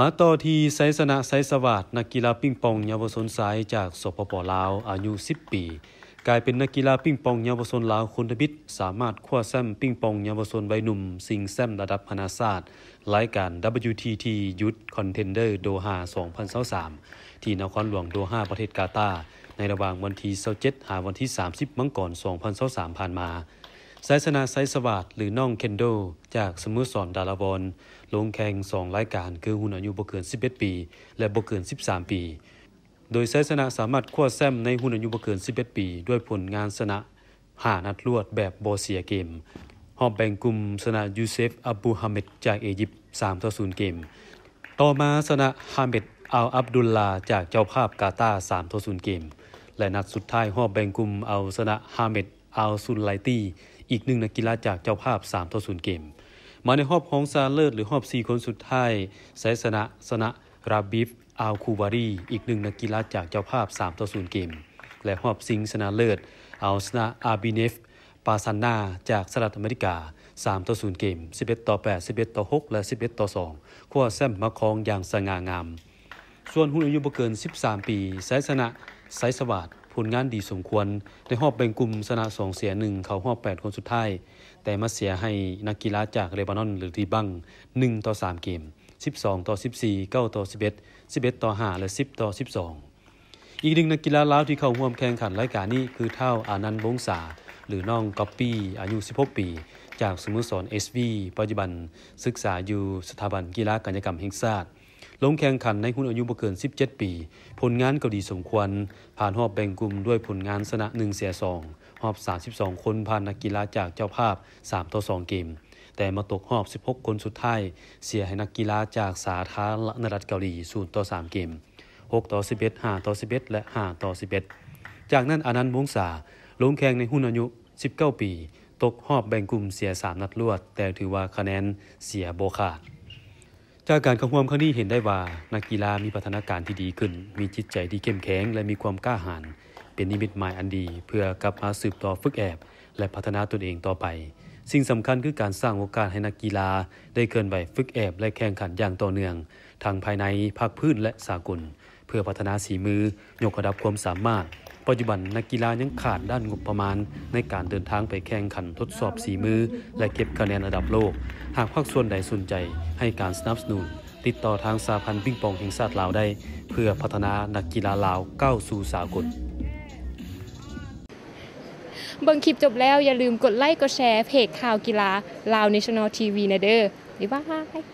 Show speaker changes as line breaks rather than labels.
มาต่อที่ไซสนะไซสวัสดนักกีฬาปิ้งปอง เยาวชนสายจากสปปลาวอายุ 10 ปี กลายเป็นนักกีฬาปิ้งปองเยาวชนลาวคนทบิตสามารถคว้าแซมปิ้งปองเยาวชนใบหนุ่ม สิงแซมระดับพนาศาสตร์รายการ WTT ยุทธคอนเทนเดอร์โดฮา2023ที่นครหลวงโดฮาประเทศกาตาร์ในระหว่างวันที่27หาวันที่ 30มังกร2023ผ่านมาสายสนาไซสวัสดหรือ น้องเคนโดจากสมุสอนดาราบอลลงแข่งสองรายการคือหุ่นอายุบ่เกิน 11 ปี และบ่เกิน 13 ปี โดยไซสนาสามารถคว้าแซมในหุ่นอายุบ่เกิน 11 ปีด้วยผลงานชนะหานัดรวดแบบบอเสียเกม หอบแบ่งกลุ่มชนะยูเซฟ อับบูฮามิดจากอียิปต์3ต่อ0เกม ต่อมาชนะฮามิดอัลอับดุลลาจากเจ้าภาพกาตาร์3ต่อ0เกม และนัดสุดท้ายหอบแบ่งกลุ่มเอาชนะฮามิดอัลซุนไลตี้อีกหนึ่งนักกีฬาจากเจ้าภาพ3ต่อ์เกม มาในหอบของซาเลิศ หรือหอบ 4 คนสุดท้ายแยสนะสนะราบิฟอัลคูวารีอีกหนึ่งนักกีฬาจากเจ้าภาพ3ต่อ์เกม และหอบซิงสนะเลิศอัลสนาอาบิเนฟปาซันนาจากสหรัฐอเมริกา3ต่อ0เกม11ต่อ8 11ต่อ6และ 11ต่อ2คว้าแซมมาครองอย่างสง่างามส่วนหุ่นอายุบ่เกิน 13 ปีสายสนะสายสวัสดิ์ผลงานดีสมควร ได้หอบเป็นกลุ่มชนะ2เสีย 1 เขาหอบ8คนสุดท้าย แต่มาเสียให้นักกีฬาจากเลบานอนหรือทีบัง 1 ต่อ 3 เกม 12 ต่อ 14 9ต่อ11 11ต่อ5และ10 ต่อ 12 อีกหนึ่งนักกีฬาลาวที่เข้าร่วมแข่งขันรายการนี้คือเท่าอานันต์บงสาหรือน้องก๊อปปี้ อายุ 16 ปี จากสโมสร SV ปัจจุบันศึกษาอยู่สถาบันกีฬากัญกรรมแห่งชาติลงแข่งขันในหุ้นอายุบ่เกิน 17 ปี ผลงานก็ดีสมควร ผ่านหอบแบ่งกลุ่มด้วยผลงานชนะ 1 เสีย 2 หอบ 32 คนผ่านนักกีฬาจากเจ้าภาพ 3 ต่อ 2 เกม แต่มาตกหอบ 16 คนสุดท้าย เสียให้นักกีฬาจากสาธารณรัฐเกาหลี 0 ต่อ 3 เกม 6 ต่อ 11 5 ต่อ 11 และ 5 ต่อ 11 จากนั้นอนันต์วงศาลงแข่งในหุ้นอายุ 19 ปี ตกหอบแบ่งกลุ่มเสีย 3 นัดรวด แต่ถือว่าคะแนนเสียโบขาดจากการข้าร่วมครั้งนี้เห็นได้ว่านักกีฬามีพัฒนาการที่ดีขึ้น มีจิตใจที่เข้มแข็งและมีความกล้าหาญ เป็นนิมิตหมายอันดีเพื่อกลับมาสืบต่อฝึกแอบและพัฒนาตนเองต่อไป สิ่งสำคัญคือการสร้างโอกาสให้นักกีฬาได้เคลื่อนไหวฝึกแอบและแข่งขันอย่างต่อเนื่องทางภายในภาคพื้นและสากล เพื่อพัฒนาสีมือ ยกระดับความสามารถ ปัจจุบันนักกีฬายังขาดด้านงบประมาณในการเดินทางไปแข่งขันทดสอบสีมือ และเก็บคะแนนระดับโลก หากภาคส่วนใดสนใจให้การสนับสนุนติดต่อทางสาพันธ์ วิ่งปองแห่งชาติลาวได้ เพื่อพัฒนานักกีฬาลาวก้าวสู่สากลเบิ่งคลิปจบแล้วอย่าลืมกดไลค์กดแชร์เพจข่าวกีฬาลาวเนชั่นแนลทีวีนะเด้อบ๊ายบาย